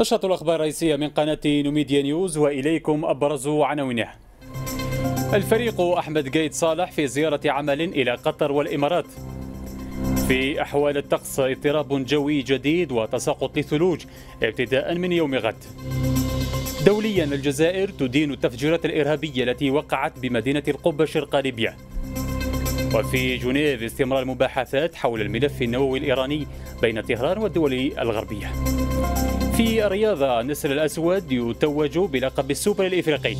نشرة الأخبار الرئيسية من قناة نوميديا نيوز وإليكم أبرز عناوينها. الفريق أحمد قايد صالح في زيارة عمل إلى قطر والإمارات في أحوال الطقس اضطراب جوي جديد وتساقط لثلوج ابتداء من يوم غد دوليا الجزائر تدين التفجيرات الإرهابية التي وقعت بمدينة القبة شرق ليبيا وفي جنيف استمرار المباحثات حول الملف النووي الإيراني بين طهران والدول الغربية في الرياضة النسر الأسود يتوج بلقب السوبر الإفريقي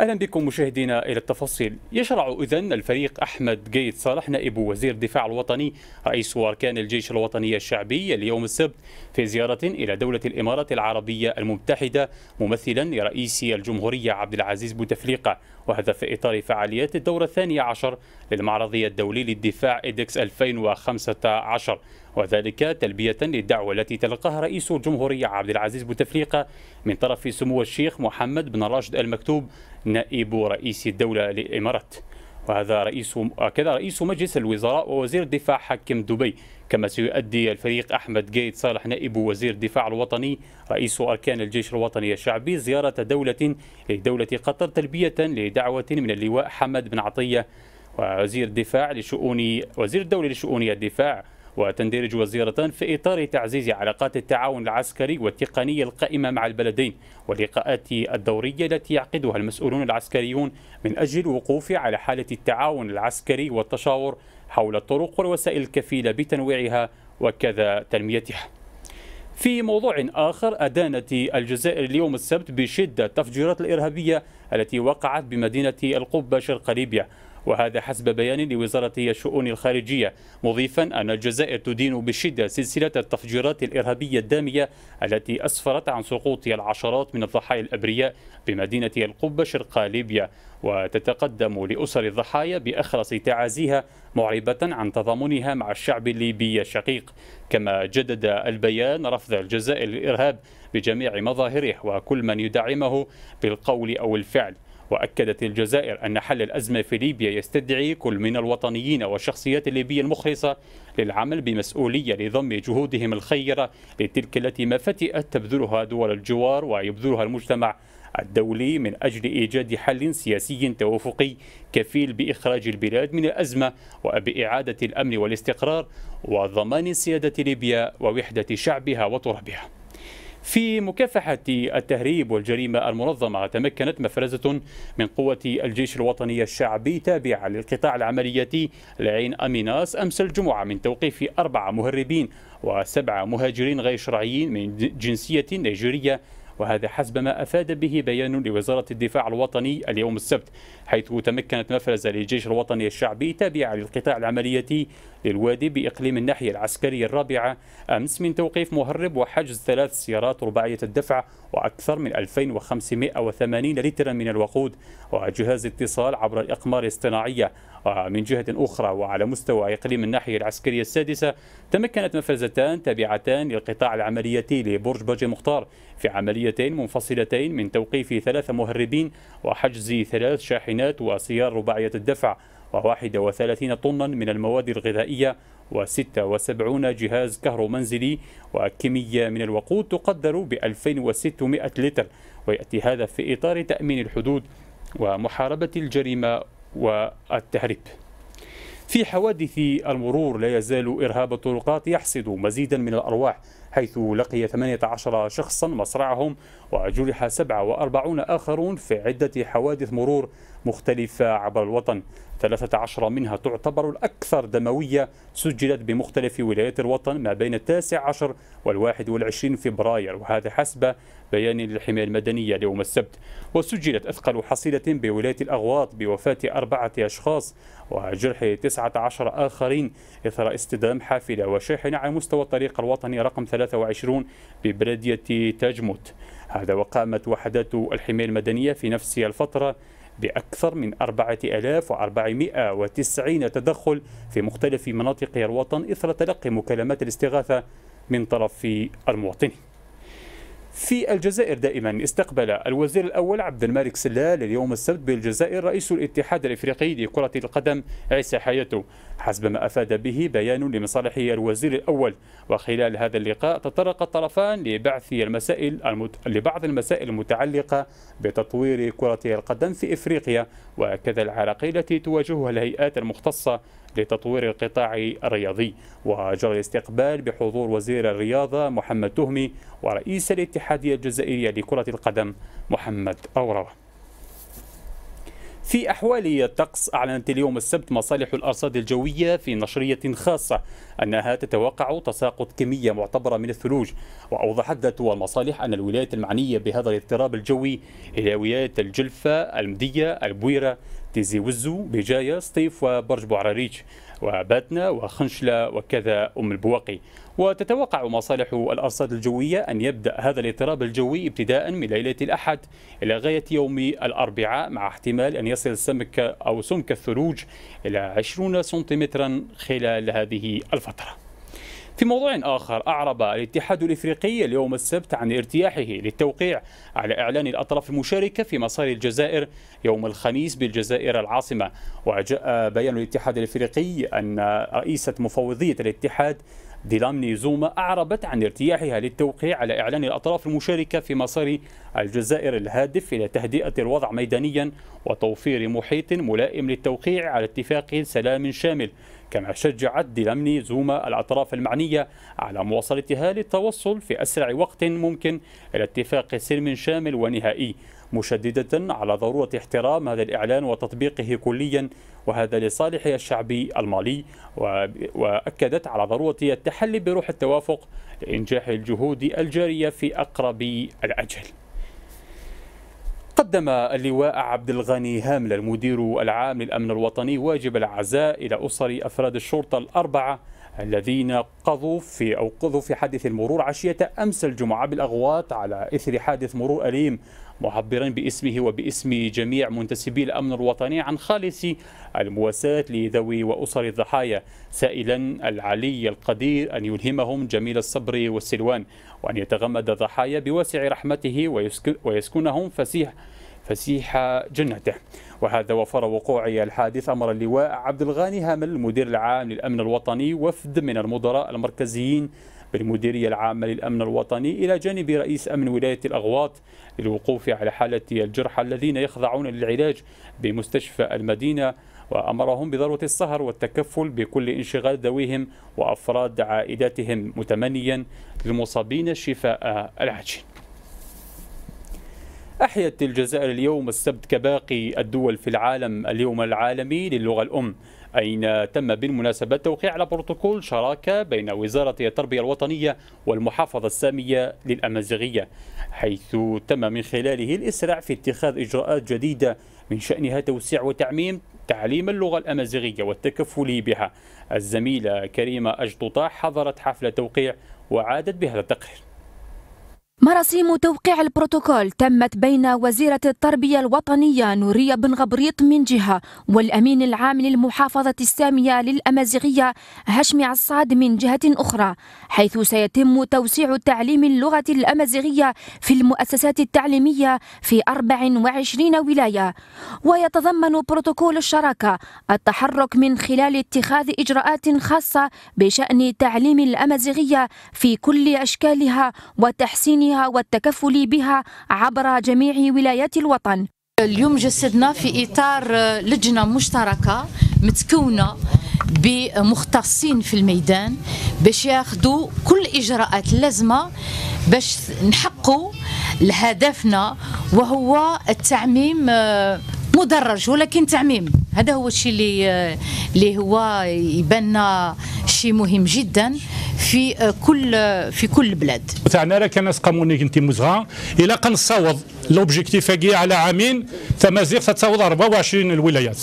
اهلا بكم مشاهدينا الى التفاصيل يشرع اذن الفريق احمد قيد صالح نائب وزير الدفاع الوطني رئيس واركان الجيش الوطني الشعبي اليوم السبت في زياره الى دوله الامارات العربيه المتحده ممثلا لرئيس الجمهوريه عبد العزيز بوتفليقه وهذا في إطار فعاليات الدورة الثانية عشر للمعرضية الدولي للدفاع إدكس 2015 وذلك تلبية للدعوة التي تلقاها رئيس الجمهورية عبد العزيز بوتفليقة من طرف سمو الشيخ محمد بن راشد المكتوب نائب رئيس الدولة للإمارات وهذا رئيس آه، كذا رئيس مجلس الوزراء ووزير الدفاع حكم دبي كما سيؤدي الفريق أحمد قايد صالح نائب وزير الدفاع الوطني رئيس أركان الجيش الوطني الشعبي زيارة دولة لدولة قطر تلبية لدعوة من اللواء حمد بن عطية وزير الدفاع لشؤون وزير الدولة لشؤون الدفاع وتندرج وزيرتان في إطار تعزيز علاقات التعاون العسكري والتقنية القائمة مع البلدين واللقاءات الدورية التي يعقدها المسؤولون العسكريون من أجل الوقوف على حالة التعاون العسكري والتشاور حول الطرق والوسائل الكفيلة بتنويعها وكذا تنميتها في موضوع آخر أدانت الجزائر اليوم السبت بشدة التفجيرات الإرهابية التي وقعت بمدينة القبة شرق ليبيا وهذا حسب بيان لوزارة الشؤون الخارجية مضيفا أن الجزائر تدين بشدة سلسلة التفجيرات الإرهابية الدامية التي أسفرت عن سقوط العشرات من الضحايا الأبرياء بمدينة القبة شرق ليبيا وتتقدم لأسر الضحايا بأخرس تعازيها معربة عن تضامنها مع الشعب الليبي الشقيق كما جدد البيان رفض الجزائر للإرهاب بجميع مظاهره وكل من يدعمه بالقول أو الفعل وأكدت الجزائر أن حل الأزمة في ليبيا يستدعي كل من الوطنيين والشخصيات الليبية المخلصة للعمل بمسؤولية لضم جهودهم الخيرة لتلك التي ما فتئت تبذلها دول الجوار ويبذلها المجتمع الدولي من أجل إيجاد حل سياسي توافقي كفيل بإخراج البلاد من الأزمة وبإعادة الأمن والاستقرار وضمان سيادة ليبيا ووحدة شعبها وترابها في مكافحة التهريب والجريمة المنظمة تمكنت مفرزة من قوة الجيش الوطني الشعبي تابعة للقطاع العملياتي لعين أميناس أمس الجمعة من توقيف أربعة مهربين وسبعة مهاجرين غير شرعيين من جنسية نيجيرية وهذا حسب ما أفاد به بيان لوزارة الدفاع الوطني اليوم السبت حيث تمكنت مفرزة للجيش الوطني الشعبي تابعة للقطاع العملياتي للوادي بإقليم الناحية العسكرية الرابعة أمس من توقيف مهرب وحجز ثلاث سيارات رباعية الدفع وأكثر من 2580 لترا من الوقود وجهاز اتصال عبر الإقمار الاصطناعية ومن جهة أخرى وعلى مستوى إقليم الناحية العسكرية السادسة تمكنت مفازتان تابعتان للقطاع العملياتي لبرج برج مختار في عمليتين منفصلتين من توقيف ثلاث مهربين وحجز ثلاث شاحنات وسيار رباعية الدفع و31 طنا من المواد الغذائية و76 جهاز كهرو منزلي وكمية من الوقود تقدر ب 2600 لتر ويأتي هذا في إطار تأمين الحدود ومحاربة الجريمة والتهريب في حوادث المرور لا يزال إرهاب الطرقات يحصد مزيدا من الأرواح حيث لقي 18 شخصا مصرعهم وجرح 47 آخرون في عدة حوادث مرور مختلفة عبر الوطن 13 منها تعتبر الأكثر دموية سجلت بمختلف ولايات الوطن ما بين التاسع عشر والواحد والعشرين فبراير وهذا حسب بيان للحماية المدنية يوم السبت وسجلت أثقل حصيلة بولاية الأغواط بوفاة أربعة أشخاص وجرح 19 آخرين إثر استدام حافلة وشاحنة على مستوى الطريق الوطني رقم 23 ببلدية تاجموت هذا وقامت وحدات الحماية المدنية في نفس الفترة بأكثر من 4490 تدخل في مختلف مناطق الوطن إثر تلقي مكالمات الاستغاثة من طرف المواطنين في الجزائر دائما استقبل الوزير الأول عبد الملك سلال اليوم السبت بالجزائر رئيس الاتحاد الإفريقي لكرة القدم عيسى حياته حسب ما أفاد به بيان لمصالحه الوزير الأول وخلال هذا اللقاء تطرق الطرفان لبعث المسائل المت... لبعض المسائل المتعلقة بتطوير كرة القدم في إفريقيا وكذا العراقيل التي تواجهها الهيئات المختصة لتطوير القطاع الرياضي وجرى الاستقبال بحضور وزير الرياضة محمد تهمي ورئيس الاتحادية الجزائرية لكرة القدم محمد أوروه في أحوال الطقس أعلنت اليوم السبت مصالح الأرصاد الجوية في نشرية خاصة أنها تتوقع تساقط كمية معتبرة من الثلوج وأوضحت ذاتها المصالح أن الولايات المعنية بهذا الاضطراب الجوي هي ولاية الجلفة المدية البويرة تيزي وزو بجاية سطيف وبرج بوعراريج وباتنا وخنشلة وكذا أم البواقي وتتوقع مصالح الأرصاد الجوية أن يبدأ هذا الاضطراب الجوي ابتداء من ليلة الأحد إلى غاية يوم الأربعاء مع احتمال أن يصل سمك أو سمك الثلوج إلى 20 سنتيمترا خلال هذه الفترة في موضوع آخر أعرب الاتحاد الإفريقي اليوم السبت عن ارتياحه للتوقيع على إعلان الأطراف المشاركة في مسار الجزائر يوم الخميس بالجزائر العاصمة وجاء بيان الاتحاد الإفريقي أن رئيسة مفوضية الاتحاد ديلامني زوما أعربت عن ارتياحها للتوقيع على إعلان الأطراف المشاركة في مسار الجزائر الهادف إلى تهدئة الوضع ميدانيا وتوفير محيط ملائم للتوقيع على اتفاق سلام شامل كما شجعت ديلامني زوما الأطراف المعنية على مواصلتها للتوصل في أسرع وقت ممكن إلى اتفاق سلم شامل ونهائي مشددة على ضرورة احترام هذا الإعلان وتطبيقه كليا وهذا لصالح الشعب المالي وأكدت على ضرورة التحلي بروح التوافق لإنجاح الجهود الجارية في أقرب الأجل قدم اللواء عبد الغني هامل المدير العام للأمن الوطني واجب العزاء إلى أسر أفراد الشرطة الأربعة الذين قضوا في أو قضوا في حادث المرور عشية أمس الجمعة بالأغواط على إثر حادث مرور أليم معبرا باسمه وباسم جميع منتسبي الأمن الوطني عن خالص المواساة لذوي وأسر الضحايا سائلا العلي القدير أن يلهمهم جميل الصبر والسلوان وأن يتغمد الضحايا بواسع رحمته ويسكنهم فسيح فسيح جنته وهذا وفر وقوع الحادث أمر اللواء عبد الغاني هامل المدير العام للأمن الوطني وفد من المدراء المركزيين بالمديرية العامة للأمن الوطني إلى جانب رئيس أمن ولاية الأغواط للوقوف على حالة الجرحى الذين يخضعون للعلاج بمستشفى المدينة وأمرهم بذروة السهر والتكفل بكل انشغال ذويهم وأفراد عائلاتهم متمنيا للمصابين الشفاء العاجل أحيت الجزائر اليوم السبت كباقي الدول في العالم اليوم العالمي للغة الأم أين تم بالمناسبة توقيع على بروتوكول شراكة بين وزارة التربية الوطنية والمحافظة السامية للأمازيغية حيث تم من خلاله الإسراع في اتخاذ إجراءات جديدة من شأنها توسيع وتعميم تعليم اللغة الأمازيغية والتكفل بها الزميلة كريمة أجططاح حضرت حفل توقيع وعادت بهذا التقرير مراسيم توقيع البروتوكول تمت بين وزيرة التربية الوطنية نورية بن غبريط من جهة والأمين العام للمحافظة السامية للأمازيغية هشمي عصاد من جهة أخرى حيث سيتم توسيع تعليم اللغة الأمازيغية في المؤسسات التعليمية في 24 ولاية ويتضمن بروتوكول الشراكة التحرك من خلال اتخاذ إجراءات خاصة بشأن تعليم الأمازيغية في كل أشكالها وتحسين تدوينها والتكفل بها عبر جميع ولايات الوطن اليوم جسدنا في إطار لجنة مشتركة متكونة بمختصين في الميدان باش ياخذوا كل الاجراءات اللازمه باش نحقوا لهدفنا وهو التعميم آه، مدرج ولكن تعميم هذا هو الشيء اللي اللي هو يبان شيء مهم جدا في كل في كل بلاد تاعنا كناس قاموني كنتي مزغه الا قنصوض لوبجيكتيف هاكي على عامين تمازيغ تتساوض 24 الولايات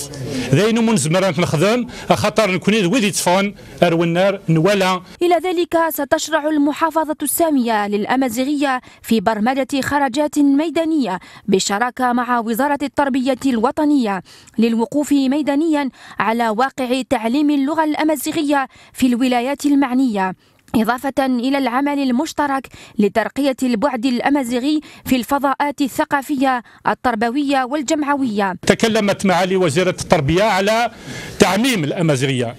ذاين من زمران نخدم خاطر نكوني ويدي تفون ارونار نوالا إلى ذلك ستشرع المحافظة السامية للأمازيغية في برمجة خرجات ميدانية بالشراكة مع وزارة التربية الوطنية للوقوف ميدانيا على واقع تعليم اللغة الأمازيغية في الولايات المعنية إضافة إلى العمل المشترك لترقية البعد الأمازيغي في الفضاءات الثقافية التربوية والجمعوية تكلمت معالي وزيرة التربية على تعميم الأمازيغية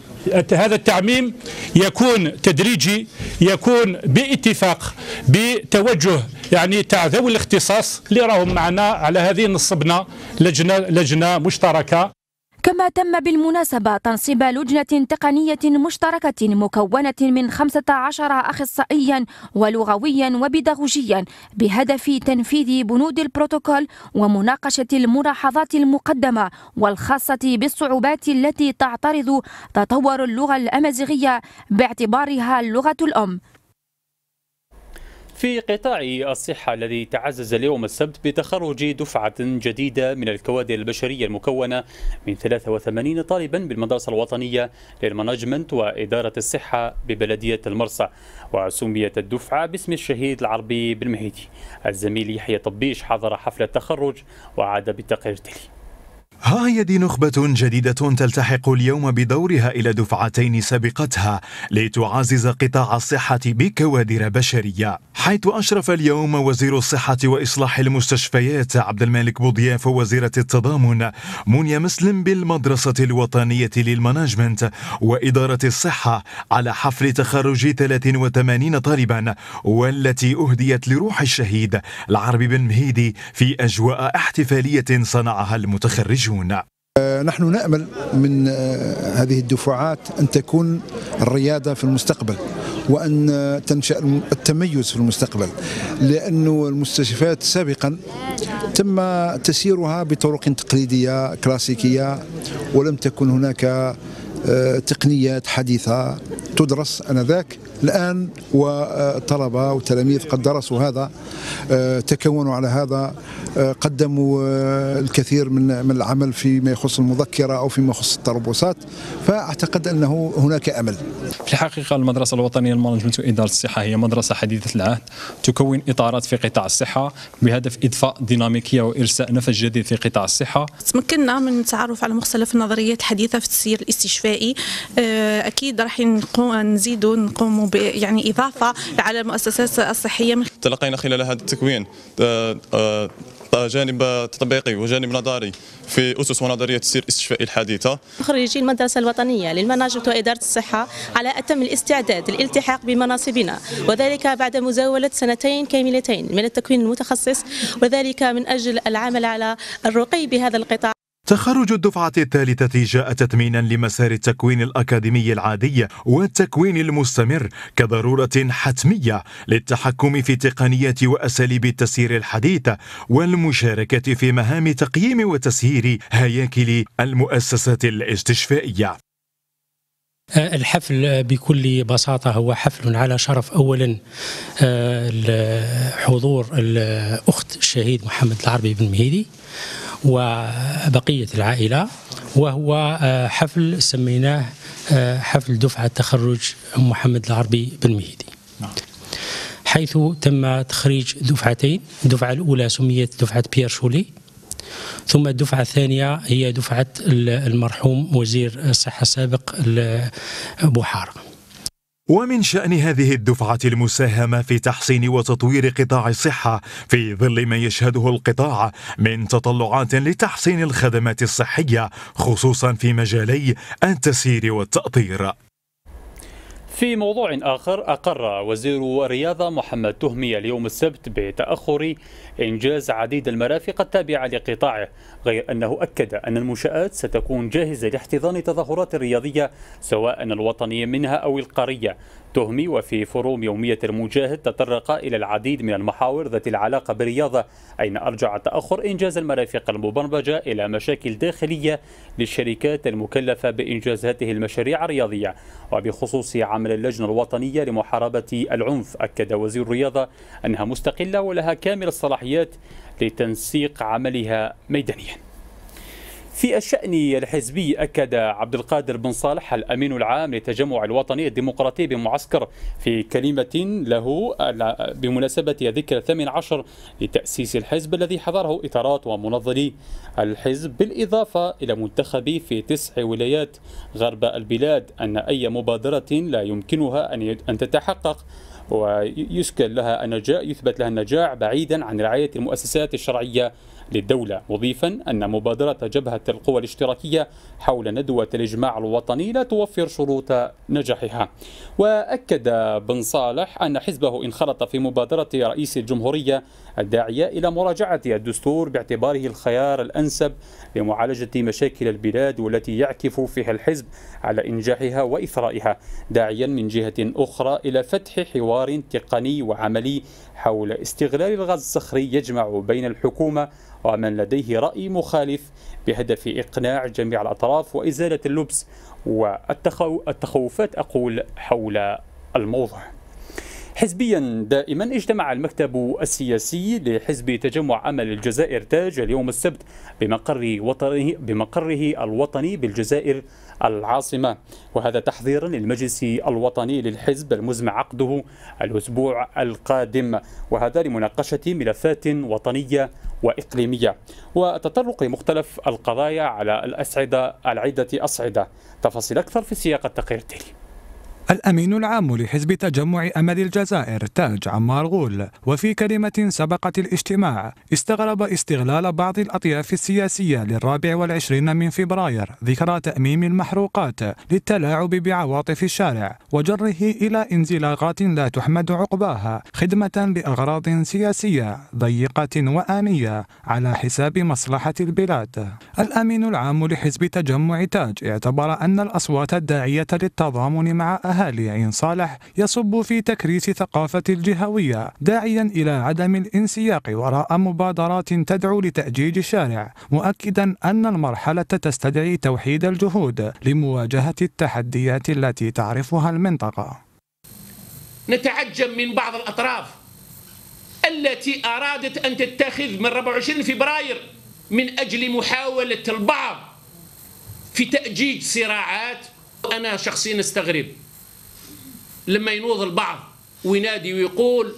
هذا التعميم يكون تدريجي يكون باتفاق بتوجه يعني تاع ذوي الاختصاص اللي راهم معنا على هذه نصبنا لجنه لجنه مشتركه كما تم بالمناسبة تنصيب لجنة تقنية مشتركة مكونة من 15 أخصائيا ولغويا وبيداغوجيا بهدف تنفيذ بنود البروتوكول ومناقشة الملاحظات المقدمة والخاصة بالصعوبات التي تعترض تطور اللغة الأمازيغية باعتبارها اللغة الأم في قطاع الصحة الذي تعزز اليوم السبت بتخرج دفعة جديدة من الكوادر البشرية المكونة من 83 طالبا بالمدرسة الوطنية للمانجمنت وإدارة الصحة ببلدية المرسى وسميت الدفعة باسم الشهيد العربي بالمهيدي الزميل يحيى طبيش حضر حفل التخرج وعاد بالتقرير التالي ها هي دي نخبة جديدة تلتحق اليوم بدورها إلى دفعتين سبقتها لتعزز قطاع الصحة بكوادر بشرية حيث أشرف اليوم وزير الصحة وإصلاح المستشفيات عبد الملك بوضياف وزيرة التضامن مونيا مسلم بالمدرسة الوطنية للمانجمنت وإدارة الصحة على حفل تخرج 83 طالبا والتي أهديت لروح الشهيد العربي بن مهيدي في أجواء احتفالية صنعها المتخرجون يواجهون آه، نحن نامل من آه، هذه الدفعات ان تكون الرياضه في المستقبل وان آه، تنشا التميز في المستقبل لانه المستشفيات سابقا تم تسيرها بطرق تقليديه كلاسيكيه ولم تكن هناك تقنيات حديثه تدرس انذاك الآن وطلبة وتلاميذ قد درسوا هذا آه، تكونوا على هذا آه، قدموا آه، الكثير من من العمل فيما يخص المذكرة أو فيما يخص التربصات فأعتقد أنه هناك أمل في الحقيقة المدرسة الوطنية للمانجمنت وإدارة الصحة هي مدرسة حديثة العهد تكون إطارات في قطاع الصحة بهدف إضفاء ديناميكية وإرساء نفس جديد في قطاع الصحة تمكنا من التعرف على مختلف النظريات الحديثة في التسيير الاستشفائي أكيد راح نزيدوا نقوموا يعني اضافه على المؤسسات الصحيه تلقينا خلال هذا التكوين آه، آه، جانب تطبيقي وجانب نظري في اسس ونظريه السير الاستشفائي الحديثه. خريجي المدرسه الوطنيه للمناجمه واداره الصحه على اتم الاستعداد للالتحاق بمناصبنا وذلك بعد مزاوله سنتين كاملتين من التكوين المتخصص وذلك من اجل العمل على الرقي بهذا القطاع. تخرج الدفعة الثالثة جاء تثمينا لمسار التكوين الأكاديمي العادي والتكوين المستمر كضرورة حتمية للتحكم في تقنيات وأساليب التسيير الحديثة والمشاركة في مهام تقييم وتسيير هياكل المؤسسات الاستشفائية آه، الحفل بكل بساطة هو حفل على شرف أولا آه، حضور الأخت الشهيد محمد العربي بن مهيدي وبقية العائلة وهو آه، حفل سميناه حفل دفعة تخرج محمد العربي بن مهيدي نعم. حيث تم تخريج دفعتين الدفعة الأولى سميت دفعة بيير شولي ثم الدفعة الثانية هي دفعة المرحوم وزير الصحة السابق أبو حارة ومن شأن هذه الدفعة المساهمة في تحسين وتطوير قطاع الصحة في ظل ما يشهده القطاع من تطلعات لتحسين الخدمات الصحية خصوصا في مجالي التسيير والتأطير في موضوع آخر أقر وزير الرياضة محمد تهمي اليوم السبت بتأخر إنجاز عديد المرافق التابعة لقطاعه غير أنه أكد أن المنشآت ستكون جاهزة لاحتضان التظاهرات الرياضية سواء الوطنية منها أو القارية تهمي وفي فروم يومية المجاهد تطرق إلى العديد من المحاور ذات العلاقة بالرياضة أين أرجع تأخر إنجاز المرافق المبرمجة إلى مشاكل داخلية للشركات المكلفة بإنجاز هذه المشاريع الرياضية وبخصوص عمل اللجنة الوطنية لمحاربة العنف أكد وزير الرياضة أنها مستقلة ولها كامل الصلاحيات لتنسيق عملها ميدانياً في الشأن الحزبي أكد عبد القادر بن صالح الأمين العام للتجمع الوطني الديمقراطي بمعسكر في كلمة له بمناسبة ذكرى 18 عشر لتأسيس الحزب الذي حضره إطارات ومنظري الحزب بالإضافة إلى منتخبي في تسع ولايات غرب البلاد أن أي مبادرة لا يمكنها أن تتحقق ويسكن لها النجاح يثبت لها النجاح بعيدا عن رعاية المؤسسات الشرعية للدولة مضيفا أن مبادرة جبهة القوى الاشتراكية حول ندوة الإجماع الوطني لا توفر شروط نجاحها وأكد بن صالح أن حزبه انخرط في مبادرة رئيس الجمهورية الداعية إلى مراجعة الدستور باعتباره الخيار الأنسب لمعالجة مشاكل البلاد والتي يعكف فيها الحزب على إنجاحها وإثرائها داعيا من جهة أخرى إلى فتح حوار تقني وعملي حول استغلال الغاز الصخري يجمع بين الحكومة ومن لديه رأي مخالف بهدف إقناع جميع الأطراف وإزالة اللبس والتخوفات أقول حول الموضوع حزبيا دائما اجتمع المكتب السياسي لحزب تجمع امل الجزائر تاج اليوم السبت بمقر وطنه بمقره الوطني بالجزائر العاصمه وهذا تحضيرا للمجلس الوطني للحزب المزمع عقده الاسبوع القادم وهذا لمناقشه ملفات وطنيه واقليميه وتطرق لمختلف القضايا على الاصعده العده اصعده تفاصيل اكثر في سياق التقرير التالي الأمين العام لحزب تجمع أمل الجزائر تاج عمار غول وفي كلمة سبقت الاجتماع استغرب استغلال بعض الأطياف السياسية للرابع والعشرين من فبراير ذكرى تأميم المحروقات للتلاعب بعواطف الشارع وجره إلى انزلاقات لا تحمد عقباها خدمة لأغراض سياسية ضيقة وآنية على حساب مصلحة البلاد الأمين العام لحزب تجمع تاج اعتبر أن الأصوات الداعية للتضامن مع أهل الأهالي عين صالح يصب في تكريس ثقافة الجهوية داعيا إلى عدم الانسياق وراء مبادرات تدعو لتأجيج الشارع مؤكدا أن المرحلة تستدعي توحيد الجهود لمواجهة التحديات التي تعرفها المنطقة نتعجب من بعض الأطراف التي أرادت أن تتخذ من 24 فبراير من أجل محاولة البعض في تأجيج صراعات أنا شخصيا استغرب لما ينوض البعض وينادي ويقول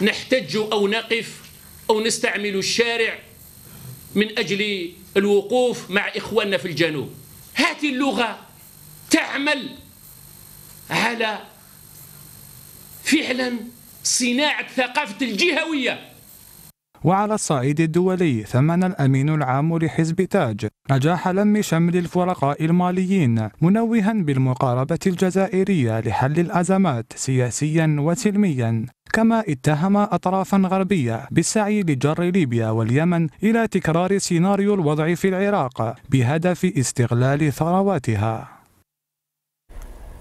نحتج أو نقف أو نستعمل الشارع من أجل الوقوف مع إخواننا في الجنوب هذه اللغة تعمل على فعلا صناعة ثقافة الجهوية وعلى الصعيد الدولي ثمن الأمين العام لحزب تاج نجاح لم شمل الفرقاء الماليين منوها بالمقاربة الجزائرية لحل الأزمات سياسيا وسلميا كما اتهم أطرافا غربية بالسعي لجر ليبيا واليمن إلى تكرار سيناريو الوضع في العراق بهدف استغلال ثرواتها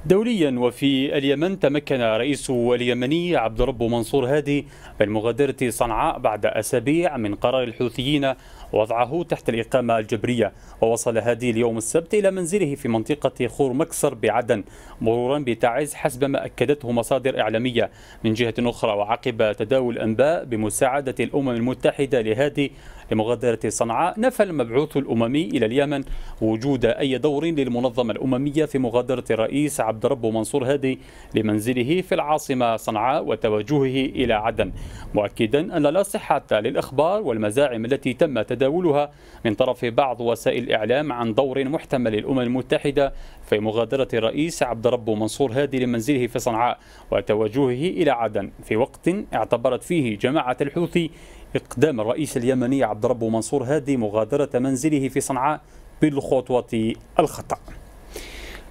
دوليا وفي اليمن تمكن رئيس اليمني عبد رب منصور هادي من مغادرة صنعاء بعد أسابيع من قرار الحوثيين وضعه تحت الإقامة الجبرية ووصل هادي اليوم السبت إلى منزله في منطقة خور مكسر بعدن مرورا بتعز حسب ما أكدته مصادر إعلامية من جهة أخرى وعقب تداول أنباء بمساعدة الأمم المتحدة لهادي لمغادرة صنعاء نفى المبعوث الأممي إلى اليمن وجود أي دور للمنظمة الأممية في مغادرة الرئيس عبد ربه منصور هادي لمنزله في العاصمة صنعاء وتوجهه إلى عدن مؤكدا أن لا صحة للأخبار والمزاعم التي تم تداولها من طرف بعض وسائل الإعلام عن دور محتمل الأمم المتحدة في مغادرة الرئيس عبد ربه منصور هادي لمنزله في صنعاء وتوجهه إلى عدن في وقت اعتبرت فيه جماعة الحوثي إقدام الرئيس اليمني عبد ربه منصور هادي مغادرة منزله في صنعاء بالخطوة الخطأ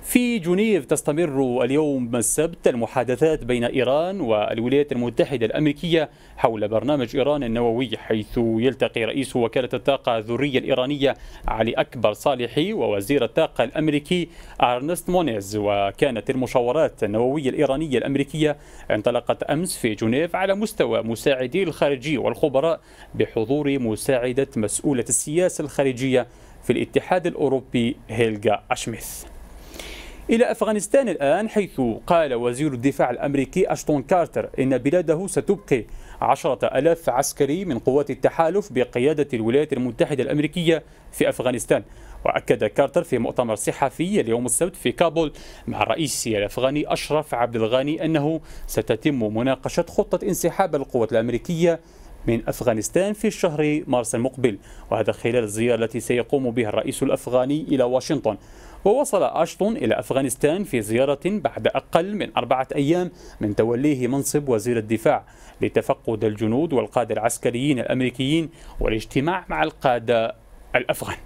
في جنيف تستمر اليوم السبت المحادثات بين إيران والولايات المتحدة الأمريكية حول برنامج إيران النووي حيث يلتقي رئيس وكالة الطاقة الذرية الإيرانية علي أكبر صالحي ووزير الطاقة الأمريكي أرنست مونيز وكانت المشاورات النووية الإيرانية الأمريكية انطلقت أمس في جنيف على مستوى مساعدي الخارجي والخبراء بحضور مساعدة مسؤولة السياسة الخارجية في الاتحاد الأوروبي هيلغا أشميث إلى أفغانستان الآن حيث قال وزير الدفاع الأمريكي أشتون كارتر إن بلاده ستبقي عشرة ألاف عسكري من قوات التحالف بقيادة الولايات المتحدة الأمريكية في أفغانستان وأكد كارتر في مؤتمر صحفي اليوم السبت في كابول مع الرئيس الأفغاني أشرف عبد الغني أنه ستتم مناقشة خطة انسحاب القوات الأمريكية من أفغانستان في الشهر مارس المقبل وهذا خلال الزيارة التي سيقوم بها الرئيس الأفغاني إلى واشنطن ووصل أشطون إلى أفغانستان في زيارة بعد أقل من أربعة أيام من توليه منصب وزير الدفاع لتفقد الجنود والقادة العسكريين الأمريكيين والاجتماع مع القادة الأفغان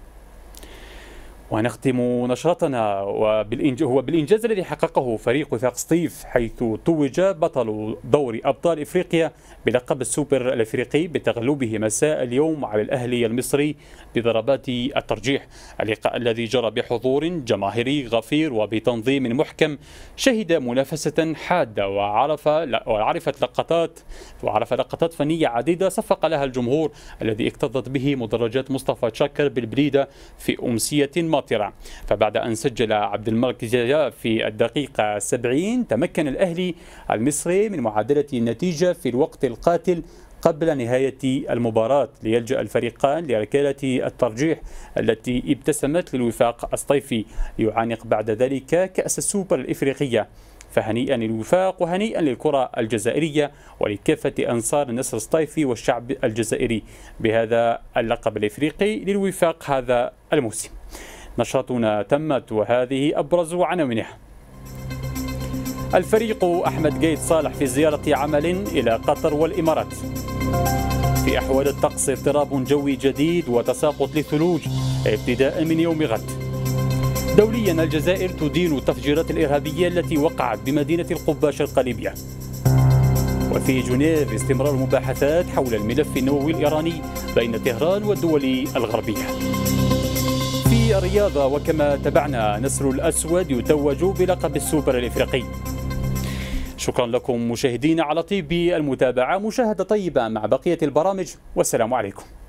ونختم نشرتنا وبالإنج... هو بالإنجاز الذي حققه فريق وثاق سطيف حيث توج بطل دوري أبطال إفريقيا بلقب السوبر الإفريقي بتغلبه مساء اليوم على الأهلي المصري بضربات الترجيح اللقاء الذي جرى بحضور جماهيري غفير وبتنظيم محكم شهد منافسة حادة وعرف وعرفت لقطات وعرف لقطات فنية عديدة صفق لها الجمهور الذي اكتظت به مدرجات مصطفى تشكر بالبليدة في أمسية الماطرة فبعد أن سجل عبد الملك في الدقيقة 70 تمكن الأهلي المصري من معادلة النتيجة في الوقت القاتل قبل نهاية المباراة ليلجأ الفريقان لركالة الترجيح التي ابتسمت للوفاق الصيفي يعانق بعد ذلك كأس السوبر الإفريقية فهنيئا للوفاق وهنيئا للكرة الجزائرية ولكافة أنصار النصر الصيفي والشعب الجزائري بهذا اللقب الإفريقي للوفاق هذا الموسم نشرتنا تمت وهذه أبرز عناوينها الفريق أحمد جيد صالح في زيارة عمل إلى قطر والإمارات في أحوال الطقس اضطراب جوي جديد وتساقط للثلوج ابتداء من يوم غد دوليا الجزائر تدين التفجيرات الإرهابية التي وقعت بمدينة القبة شرق ليبيا وفي جنيف استمرار المباحثات حول الملف النووي الإيراني بين طهران والدول الغربية الرياضة وكما تبعنا نسر الأسود يتوج بلقب السوبر الإفريقي شكرا لكم مشاهدين على طيب المتابعة مشاهدة طيبة مع بقية البرامج والسلام عليكم